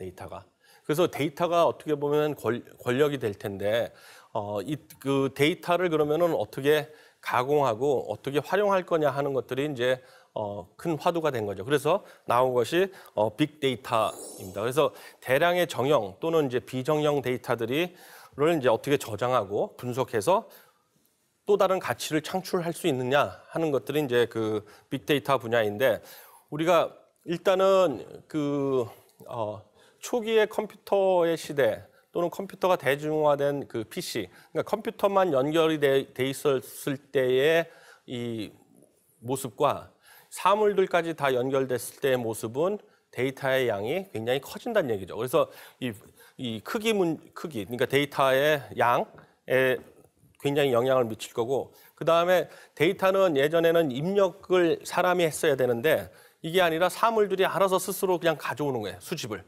데이터가. 그래서 데이터가 어떻게 보면 권력이 될 텐데 어, 이 그 데이터를 그러면은 어떻게 가공하고 어떻게 활용할 거냐 하는 것들이 이제 어, 큰 화두가 된 거죠. 그래서 나온 것이 어, 빅데이터입니다. 그래서 대량의 정형 또는 이제 비정형 데이터들이를 이제 어떻게 저장하고 분석해서 또 다른 가치를 창출할 수 있느냐 하는 것들이 이제 그 빅데이터 분야인데 우리가 일단은 그 어, 초기의 컴퓨터의 시대 또는 컴퓨터가 대중화된 그 PC, 그러니까 컴퓨터만 연결이 돼, 돼 있었을 때의 이 모습과 사물들까지 다 연결됐을 때의 모습은 데이터의 양이 굉장히 커진다는 얘기죠. 그래서 이, 이 크기 문 크기, 그러니까 데이터의 양에 굉장히 영향을 미칠 거고 그 다음에 데이터는 예전에는 입력을 사람이 했어야 되는데 이게 아니라 사물들이 알아서 스스로 그냥 가져오는 거예요 수집을.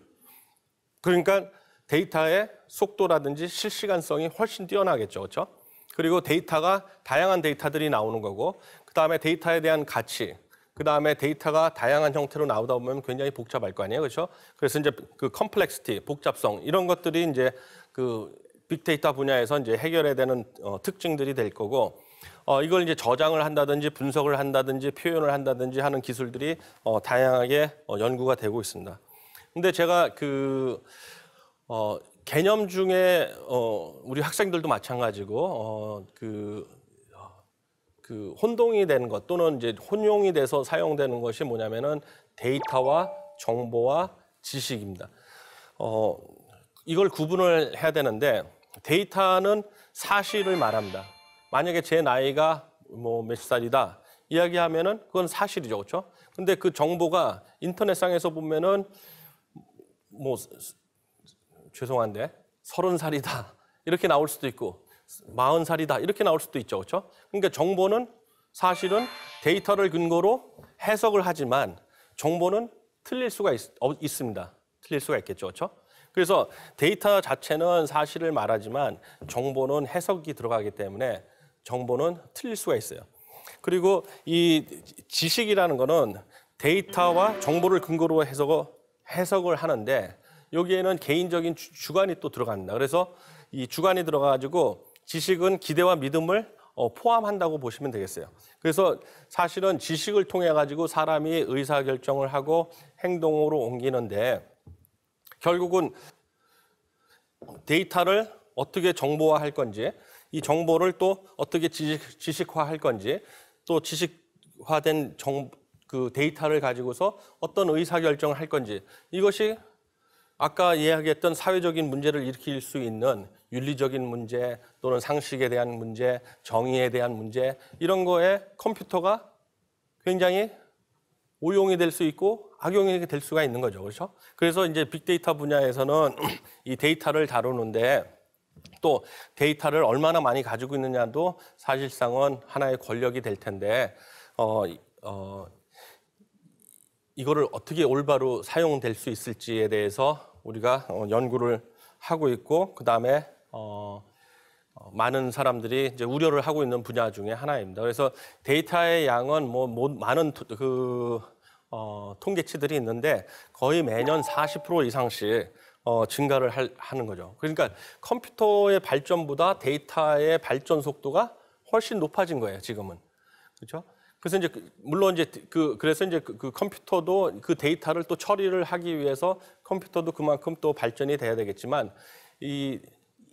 그러니까 데이터의 속도라든지 실시간성이 훨씬 뛰어나겠죠. 그렇죠? 그리고 데이터가 다양한 데이터들이 나오는 거고 그다음에 데이터에 대한 가치 그다음에 데이터가 다양한 형태로 나오다 보면 굉장히 복잡할 거 아니에요. 그렇죠? 그래서 이제 그 컴플렉시티, 복잡성 이런 것들이 이제 그 빅데이터 분야에서 이제 해결해야 되는 어, 특징들이 될 거고 어, 이걸 이제 저장을 한다든지 분석을 한다든지 표현을 한다든지 하는 기술들이 어, 다양하게 어, 연구가 되고 있습니다. 근데 제가 그 어, 개념 중에 어, 우리 학생들도 마찬가지고 어, 그, 어, 그 혼동이 되는 것 또는 이제 혼용이 돼서 사용되는 것이 뭐냐면은 데이터와 정보와 지식입니다. 어, 이걸 구분을 해야 되는데 데이터는 사실을 말합니다. 만약에 제 나이가 뭐 몇 살이다 이야기하면은 그건 사실이죠, 그렇죠? 근데 그 정보가 인터넷상에서 보면은 뭐 죄송한데 서른 살이다 이렇게 나올 수도 있고 마흔 살이다 이렇게 나올 수도 있죠, 그렇죠? 그러니까 정보는 사실은 데이터를 근거로 해석을 하지만 정보는 틀릴 수가 있, 어, 습니다 틀릴 수가 있겠죠, 그렇죠? 그래서 데이터 자체는 사실을 말하지만 정보는 해석이 들어가기 때문에 정보는 틀릴 수가 있어요. 그리고 이 지식이라는 거는 데이터와 정보를 근거로 해서 석 해석을 하는데 여기에는 개인적인 주, 관이또 들어간다 그래서 이 주관이 들어가가지고 지식은 기대와 믿음을 어, 포함한다고 보시면 되겠어요. 그래서 사실은 지식을 통해 가지고 사람이 의사 결정을 하고 행동으로 옮기는데 결국은 데이터를 어떻게 정보화할 건지 이 정보를 또 어떻게 지식, 지식화할 건지 또 지식화된 정, 보그 데이터를 가지고서 어떤 의사결정을 할 건지 이것이 아까 이야기했던 사회적인 문제를 일으킬 수 있는 윤리적인 문제 또는 상식에 대한 문제, 정의에 대한 문제 이런 거에 컴퓨터가 굉장히 오용이 될 수 있고 악용이 될 수가 있는 거죠. 그렇죠? 그래서 이제 빅데이터 분야에서는 이 데이터를 다루는데 또 데이터를 얼마나 많이 가지고 있느냐도 사실상은 하나의 권력이 될 텐데 어, 어, 이거를 어떻게 올바로 사용될 수 있을지에 대해서 우리가 어, 연구를 하고 있고 그 다음에 어, 어, 많은 사람들이 이제 우려를 하고 있는 분야 중에 하나입니다. 그래서 데이터의 양은 뭐뭐 많은 그 어, 통계치들이 있는데 거의 매년 40% 이상씩 어, 증가를 할, 하는 거죠. 그러니까 컴퓨터의 발전보다 데이터의 발전 속도가 훨씬 높아진 거예요. 지금은 그렇죠. 그래서 이제 그, 물론 이제 그 그래서 이제 그, 그 컴퓨터도 그 데이터를 또 처리를 하기 위해서 컴퓨터도 그만큼 또 발전이 돼야 되겠지만 이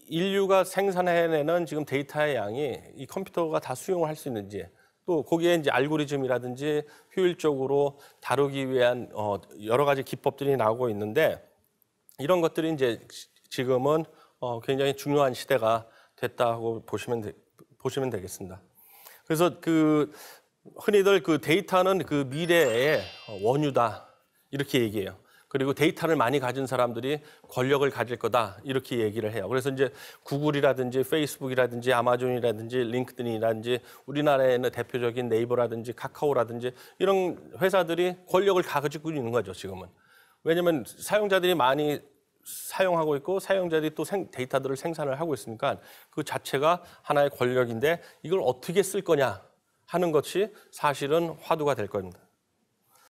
인류가 생산해내는 지금 데이터의 양이 이 컴퓨터가 다 수용을 할 수 있는지 또 거기에 이제 알고리즘이라든지 효율적으로 다루기 위한 어 여러 가지 기법들이 나오고 있는데 이런 것들이 이제 지금은 어 굉장히 중요한 시대가 됐다고 보시면 되, 보시면 되겠습니다. 그래서 그 흔히들 그 데이터는 그 미래의 원유다 이렇게 얘기해요. 그리고 데이터를 많이 가진 사람들이 권력을 가질 거다 이렇게 얘기를 해요. 그래서 이제 구글이라든지 페이스북이라든지 아마존이라든지 링크드인이라든지 우리나라에 있는 대표적인 네이버라든지 카카오라든지 이런 회사들이 권력을 가지고 있는 거죠 지금은. 왜냐하면 사용자들이 많이 사용하고 있고 사용자들이 또 생, 데이터들을 생산을 하고 있으니까 그 자체가 하나의 권력인데 이걸 어떻게 쓸 거냐 하는 것이 사실은 화두가 될 겁니다.